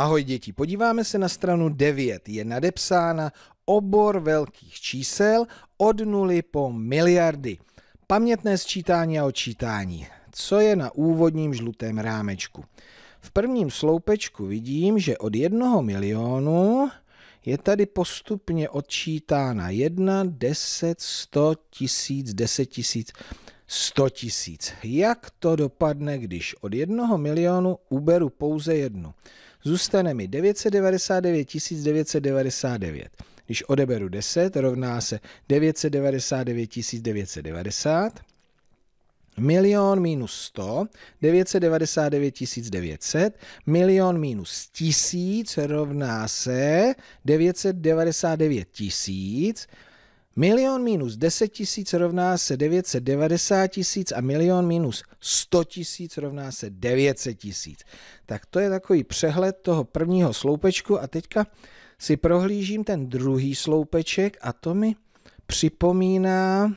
Ahoj děti, podíváme se na stranu 9. Je nadepsána obor velkých čísel od nuly po miliardy. Pamětné sčítání a odčítání. Co je na úvodním žlutém rámečku? V prvním sloupečku vidím, že od jednoho milionu je tady postupně odčítána 1, 10, 100 tisíc, 10 tisíc, 100 tisíc. Jak to dopadne, když od jednoho milionu uberu pouze jednu? zůstane mi 999 999. Když odeberu 10, rovná se 999 990. Milion minus 100, 999 900, milion minus 1000 rovná se 999 000, Milion minus 10 tisíc rovná se 990 tisíc a milion minus 100 tisíc rovná se 900 tisíc. Tak to je takový přehled toho prvního sloupečku a teďka si prohlížím ten druhý sloupeček a to mi připomíná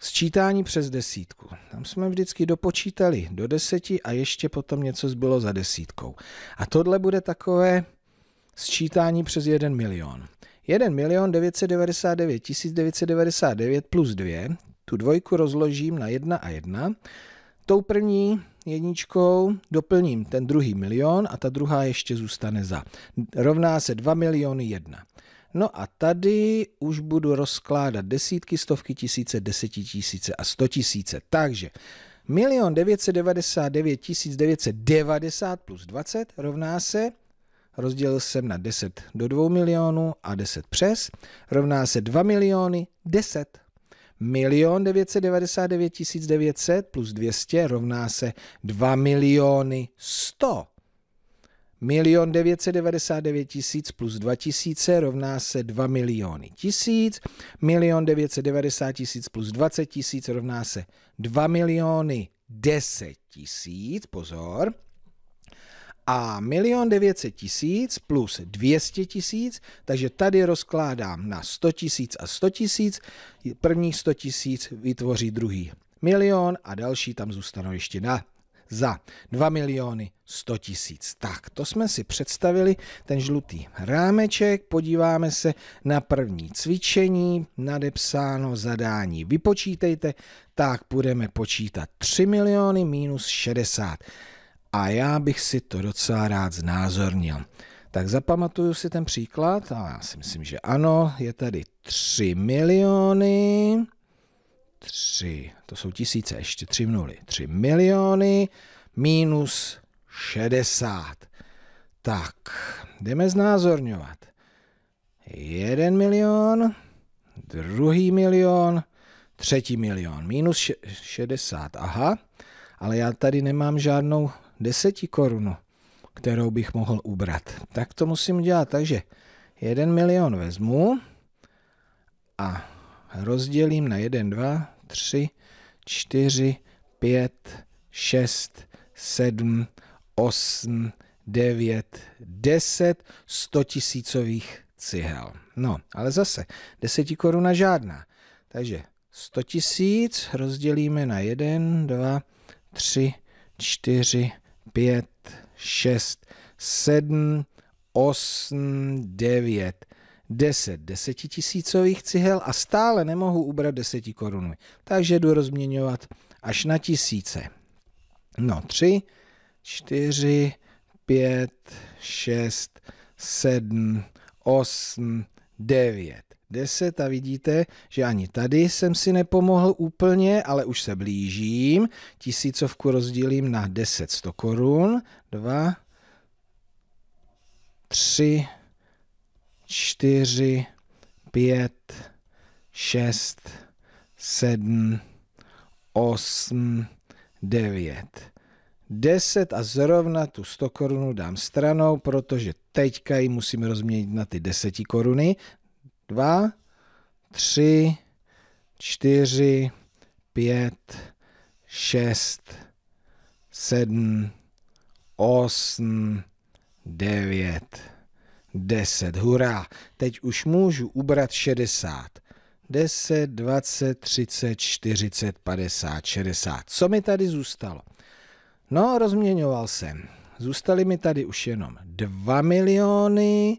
sčítání přes desítku. Tam jsme vždycky dopočítali do deseti a ještě potom něco zbylo za desítkou. A tohle bude takové sčítání přes jeden milion. 1 milion 999 999 plus 2, tu dvojku rozložím na 1 a 1, tou první jedničkou doplním ten druhý milion a ta druhá ještě zůstane za. Rovná se 2 miliony 1. No a tady už budu rozkládat desítky, stovky tisíce, deseti tisíce a sto tisíce. Takže 1 999 990 plus 20 rovná se rozdělil jsem na 10 do 2 milionů a 10 přes, rovná se 2 miliony 10. Milion 999 900 plus 200 rovná se 2 miliony 100. Milion 999 tisíc plus 2 tisíce rovná se 2 miliony tisíc. Milion 990 tisíc plus 20 tisíc rovná se 2 miliony 10 tisíc. Pozor a milion 900 tisíc plus 200 tisíc, takže tady rozkládám na 100 tisíc a 100 tisíc, první 100 tisíc vytvoří druhý milion a další tam zůstanou ještě na za 2 miliony 100 tisíc. Tak, to jsme si představili, ten žlutý rámeček, podíváme se na první cvičení, nadepsáno zadání vypočítejte, tak budeme počítat 3 miliony minus 60 a já bych si to docela rád znázornil. Tak zapamatuju si ten příklad a já si myslím, že ano, je tady 3 miliony, 3, to jsou tisíce, ještě 3 nuly, 3 miliony minus 60. Tak, jdeme znázorňovat. 1 milion, druhý milion, třetí milion, minus 60, aha, ale já tady nemám žádnou deseti korunu, kterou bych mohl ubrat. Tak to musím dělat. takže jeden milion vezmu a rozdělím na 1, 2, 3, 4, 5, 6, 7, 8, 9, 10 tisícových cihel. No, ale zase, 10 koruna žádná. Takže 100 tisíc rozdělíme na 1, 2, 3, 4, 5, 6, 7, 8, 9, 10 desetitisícových cihel a stále nemohu ubrat deseti koruny. Takže jdu rozměňovat až na tisíce. No, 3, 4, 5, 6, 7, 8, 9. 10 a vidíte, že ani tady jsem si nepomohl úplně, ale už se blížím. Tisícovku rozdělím na 10 100 korun. 2, 3, 4, 5, 6, 7, 8, 9, 10 a zrovna tu 100 korunu dám stranou, protože teďka ji musím rozměnit na ty 10 koruny, dva, tři, čtyři, pět, šest, sedm, osm, devět, deset. Hurá! Teď už můžu ubrat šedesát. 10, 20, 30, 40, 50, 60. Co mi tady zůstalo? No, rozměňoval jsem. Zůstaly mi tady už jenom 2 miliony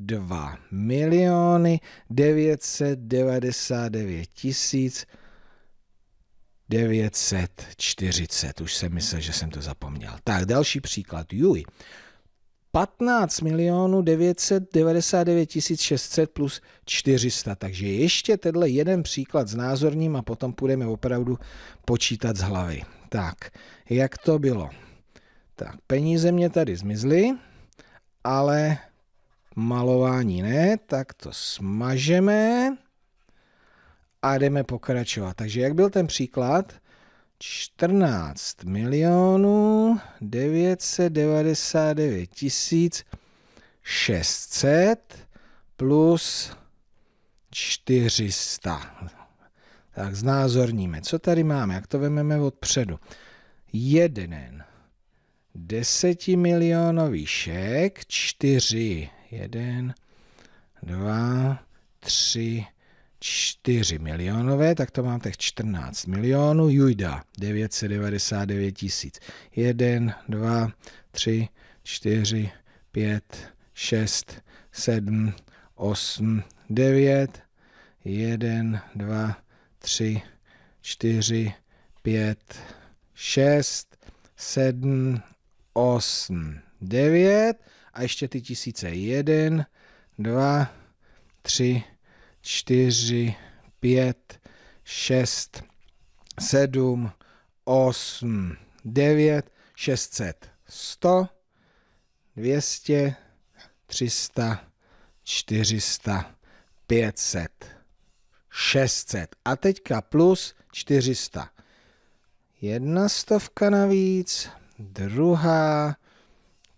2 miliony 999 tisíc 940. Už jsem myslel, že jsem to zapomněl. Tak, další příklad. Juj. 15 milionů 999 600 plus 400. Takže ještě tenhle jeden příklad s názorním a potom půjdeme opravdu počítat z hlavy. Tak, jak to bylo? Tak, peníze mě tady zmizly, ale malování ne, tak to smažeme a jdeme pokračovat. Takže jak byl ten příklad? 14 milionů 999 tisíc 600 plus 400. Tak znázorníme. Co tady máme? Jak to vememe odpředu? Jeden desetimilionový šek, čtyři jeden, dva, tři, čtyři milionové, tak to mám těch 14 milionů, Jujda 999 tisíc, jeden, dva, tři, čtyři, pět, šest, sedm, osm, devět, jeden, dva, tři, čtyři, pět, šest, sedm, osm, devět a ještě ty tisíce. Jeden, dva, tři, čtyři, pět, šest, sedm, osm, devět, šestset, sto, dvěstě, třista, čtyřista, pětset, šestset. A teďka plus čtyřista. Jedna stovka navíc, druhá,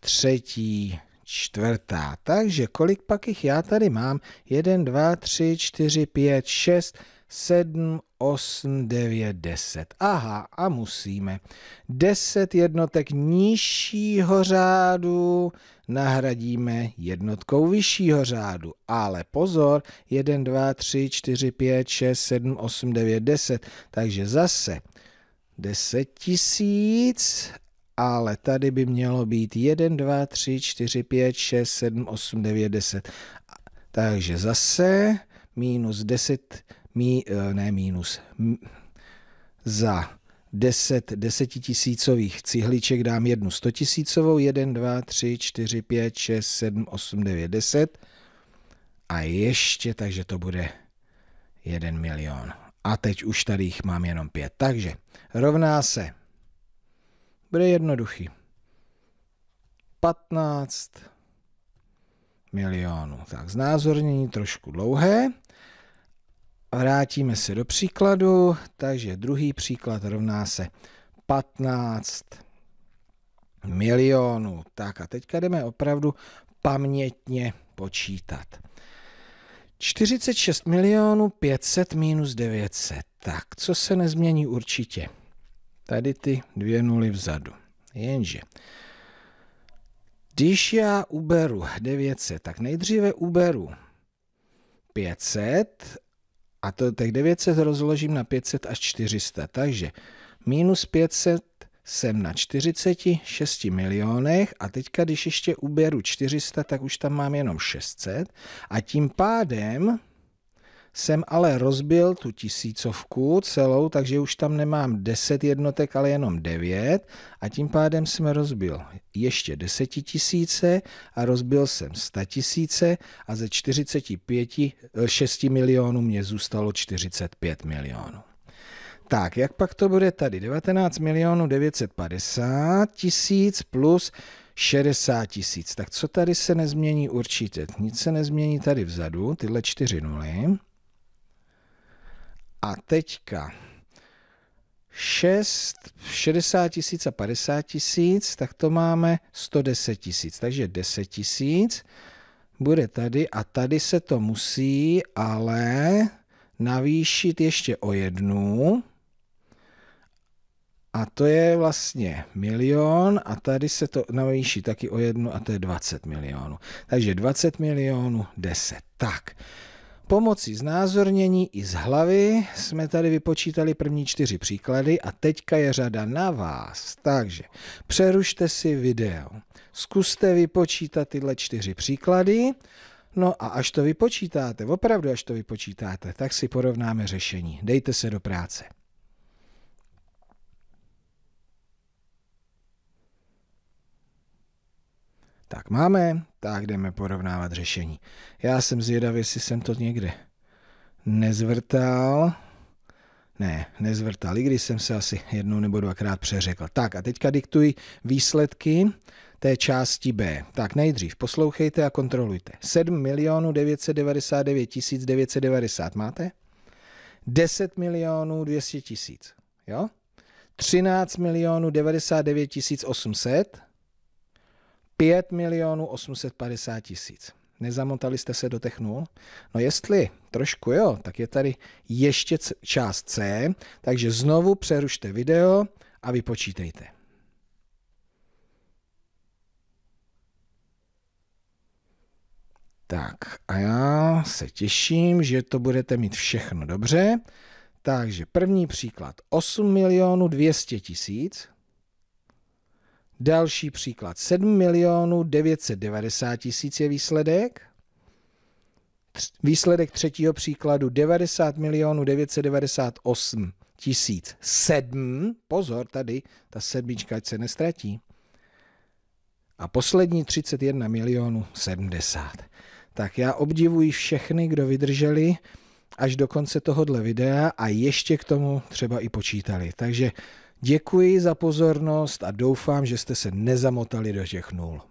třetí, čtvrtá. Takže kolik pak jich já tady mám? 1, 2, 3, 4, 5, 6, 7, 8, 9, 10. Aha, a musíme. 10 jednotek nižšího řádu nahradíme jednotkou vyššího řádu. Ale pozor, 1, 2, 3, 4, 5, 6, 7, 8, 9, 10. Takže zase 10 tisíc ale tady by mělo být 1, 2, 3, 4, 5, 6, 7, 8, 9, 10. Takže zase minus 10, mí, eh, ne minus, za 10 desetitisícových cihliček dám jednu stotisícovou, 1, 2, 3, 4, 5, 6, 7, 8, 9, 10 a ještě, takže to bude 1 milion. A teď už tady jich mám jenom 5. Takže rovná se bude jednoduchý. 15 milionů. Tak znázornění trošku dlouhé. Vrátíme se do příkladu, takže druhý příklad rovná se 15 milionů. Tak a teďka jdeme opravdu pamětně počítat. 46 milionů 500 minus 900. Tak, co se nezmění určitě? Tady ty dvě nuly vzadu. Jenže, když já uberu 900, tak nejdříve uberu 500 a to, těch 900 rozložím na 500 až 400. Takže minus 500 jsem na 46 milionech a teďka, když ještě uberu 400, tak už tam mám jenom 600 a tím pádem jsem ale rozbil tu tisícovku celou, takže už tam nemám 10 jednotek, ale jenom 9 a tím pádem jsem rozbil ještě 10 tisíce a rozbil jsem 100 tisíce a ze 45, 6 eh, milionů mě zůstalo 45 milionů. Tak, jak pak to bude tady? 19 milionů 950 tisíc plus 60 tisíc. Tak co tady se nezmění určitě? Nic se nezmění tady vzadu, tyhle čtyři nuly. A teďka 6, 60 tisíc a 50 tisíc, tak to máme 110 tisíc. Takže 10 tisíc bude tady a tady se to musí ale navýšit ještě o jednu. A to je vlastně milion a tady se to navýší taky o jednu a to je 20 milionů. Takže 20 milionů 10. Tak pomocí znázornění i z hlavy jsme tady vypočítali první čtyři příklady a teďka je řada na vás. Takže přerušte si video, zkuste vypočítat tyhle čtyři příklady, No a až to vypočítáte, opravdu až to vypočítáte, tak si porovnáme řešení. Dejte se do práce. Tak máme tak jdeme porovnávat řešení. Já jsem zvědavý, jestli jsem to někde nezvrtal. Ne, nezvrtal, i když jsem se asi jednou nebo dvakrát přeřekl. Tak a teďka diktuji výsledky té části B. Tak nejdřív poslouchejte a kontrolujte. 7 milionů 999 990 máte? 10 milionů 200 tisíc, jo? 13 milionů 99 800, 5 milionů 850 tisíc. Nezamotali jste se do těch nul? No jestli trošku jo, tak je tady ještě část C, takže znovu přerušte video a vypočítejte. Tak a já se těším, že to budete mít všechno dobře. Takže první příklad 8 milionů 200 tisíc Další příklad. 7 milionů 990 tisíc je výsledek. Výsledek třetího příkladu 90 milionů 998 tisíc. 7, pozor tady, ta sedmička, ať se nestratí. A poslední 31 milionů 70. Tak já obdivuji všechny, kdo vydrželi až do konce tohohle videa a ještě k tomu třeba i počítali. Takže Děkuji za pozornost a doufám, že jste se nezamotali do těch nul.